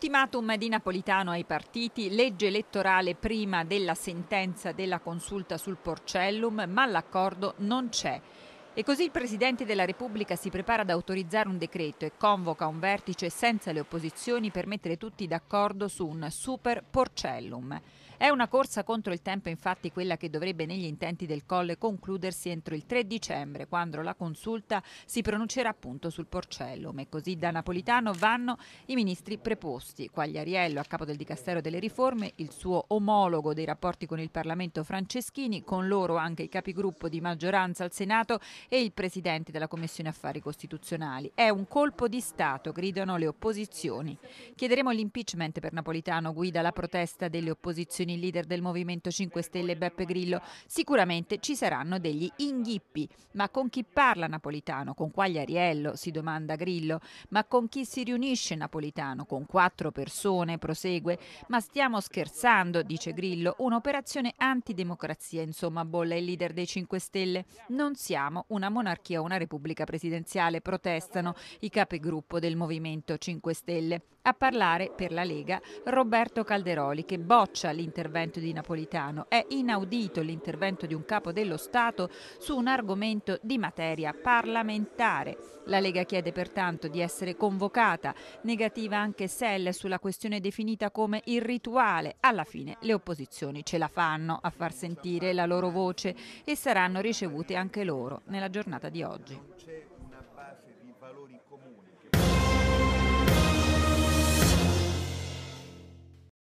L'ultimatum di Napolitano ai partiti, legge elettorale prima della sentenza della consulta sul Porcellum, ma l'accordo non c'è. E così il Presidente della Repubblica si prepara ad autorizzare un decreto e convoca un vertice senza le opposizioni per mettere tutti d'accordo su un super Porcellum. È una corsa contro il tempo infatti quella che dovrebbe negli intenti del Colle concludersi entro il 3 dicembre, quando la consulta si pronuncerà appunto sul Porcellum. E così da Napolitano vanno i ministri preposti, Quagliariello a capo del Dicastero delle Riforme, il suo omologo dei rapporti con il Parlamento Franceschini, con loro anche il capigruppo di maggioranza al Senato e il presidente della Commissione Affari Costituzionali. È un colpo di Stato, gridano le opposizioni. Chiederemo l'impeachment per Napolitano, guida la protesta delle opposizioni con il leader del Movimento 5 Stelle Beppe Grillo. Sicuramente ci saranno degli inghippi, ma con chi parla Napolitano? Con Quagliariello, si domanda Grillo, ma con chi si riunisce Napolitano? Con quattro persone, prosegue. Ma stiamo scherzando, dice Grillo, un'operazione antidemocrazia, insomma, bolla il leader dei 5 Stelle. Non siamo una monarchia o una repubblica presidenziale, protestano i capigruppo del Movimento 5 Stelle. A parlare per la Lega Roberto Calderoli che boccia l'intervento l'intervento di Napolitano. È inaudito l'intervento di un capo dello Stato su un argomento di materia parlamentare. La Lega chiede pertanto di essere convocata, negativa anche Sell sulla questione definita come irrituale. Alla fine le opposizioni ce la fanno a far sentire la loro voce e saranno ricevute anche loro nella giornata di oggi. Non c'è una base di valori comuni.